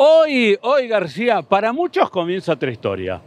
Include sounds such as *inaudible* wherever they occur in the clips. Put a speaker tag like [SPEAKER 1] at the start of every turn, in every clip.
[SPEAKER 1] Hoy, hoy García, para muchos comienza otra historia.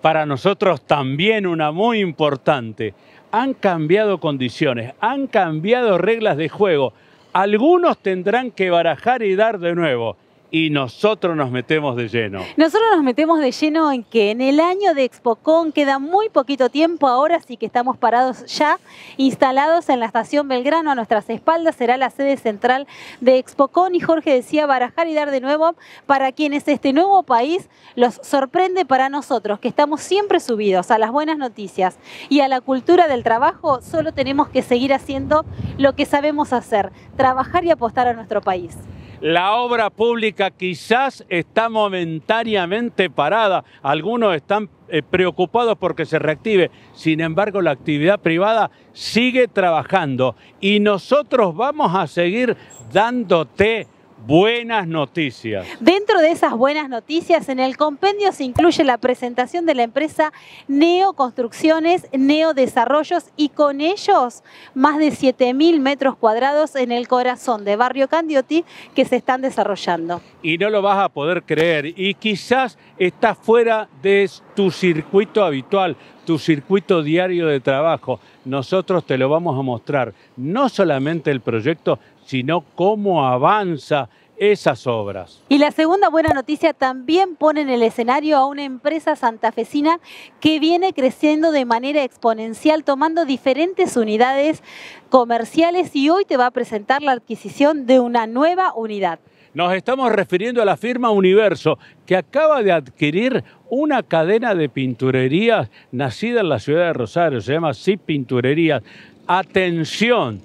[SPEAKER 1] Para nosotros también una muy importante. Han cambiado condiciones, han cambiado reglas de juego. Algunos tendrán que barajar y dar de nuevo y nosotros nos metemos de lleno.
[SPEAKER 2] Nosotros nos metemos de lleno en que en el año de ExpoCon queda muy poquito tiempo, ahora sí que estamos parados ya, instalados en la estación Belgrano, a nuestras espaldas será la sede central de ExpoCon y Jorge decía barajar y dar de nuevo para quienes este nuevo país los sorprende para nosotros, que estamos siempre subidos a las buenas noticias y a la cultura del trabajo, solo tenemos que seguir haciendo lo que sabemos hacer, trabajar y apostar a nuestro país.
[SPEAKER 1] La obra pública quizás está momentáneamente parada. Algunos están eh, preocupados porque se reactive. Sin embargo, la actividad privada sigue trabajando y nosotros vamos a seguir dándote buenas noticias.
[SPEAKER 2] Dentro de esas buenas noticias, en el compendio se incluye la presentación de la empresa Neo Construcciones, Neo Desarrollos y con ellos más de 7.000 metros cuadrados en el corazón de Barrio Candioti que se están desarrollando.
[SPEAKER 1] Y no lo vas a poder creer y quizás está fuera de tu circuito habitual, tu circuito diario de trabajo. Nosotros te lo vamos a mostrar, no solamente el proyecto, sino cómo avanza esas obras.
[SPEAKER 2] Y la segunda buena noticia también pone en el escenario a una empresa santafesina que viene creciendo de manera exponencial, tomando diferentes unidades comerciales y hoy te va a presentar la adquisición de una nueva unidad.
[SPEAKER 1] Nos estamos refiriendo a la firma Universo, que acaba de adquirir una cadena de pinturerías nacida en la ciudad de Rosario, se llama Sí Pinturerías. Atención,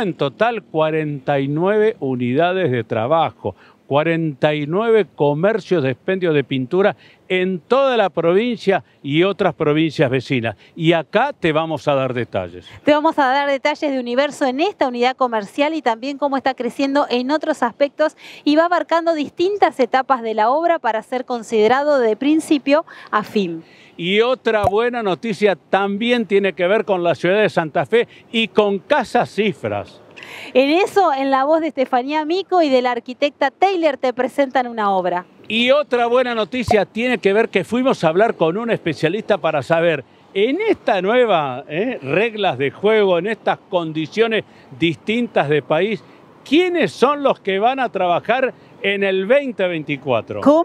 [SPEAKER 1] en total 49 unidades de trabajo, 49 comercios de expendio de pintura en toda la provincia y otras provincias vecinas. Y acá te vamos a dar detalles.
[SPEAKER 2] Te vamos a dar detalles de universo en esta unidad comercial y también cómo está creciendo en otros aspectos y va abarcando distintas etapas de la obra para ser considerado de principio a fin.
[SPEAKER 1] Y otra buena noticia también tiene que ver con la ciudad de Santa Fe y con Casas Cifras.
[SPEAKER 2] En eso, en la voz de Estefanía Mico y de la arquitecta Taylor, te presentan una obra.
[SPEAKER 1] Y otra buena noticia tiene que ver que fuimos a hablar con un especialista para saber en estas nuevas eh, reglas de juego, en estas condiciones distintas de país, ¿quiénes son los que van a trabajar en el 2024? ¿Cómo?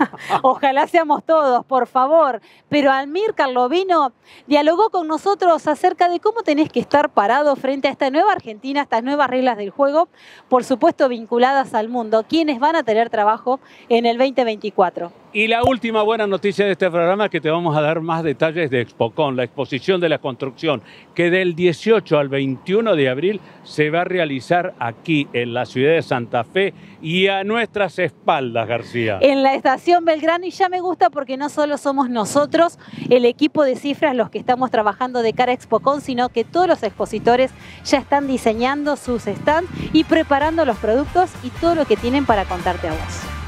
[SPEAKER 2] *laughs* Ojalá seamos todos, por favor. Pero Almir Carlovino dialogó con nosotros acerca de cómo tenés que estar parado frente a esta nueva Argentina, estas nuevas reglas del juego, por supuesto vinculadas al mundo. ¿Quiénes van a tener trabajo en el 2024?
[SPEAKER 1] Y la última buena noticia de este programa es que te vamos a dar más detalles de ExpoCon, la exposición de la construcción, que del 18 al 21 de abril se va a realizar aquí en la ciudad de Santa Fe y a nuestras espaldas, García.
[SPEAKER 2] En la estación Belgrano y ya me gusta porque no solo somos nosotros, el equipo de cifras, los que estamos trabajando de cara a ExpoCon, sino que todos los expositores ya están diseñando sus stands y preparando los productos y todo lo que tienen para contarte a vos.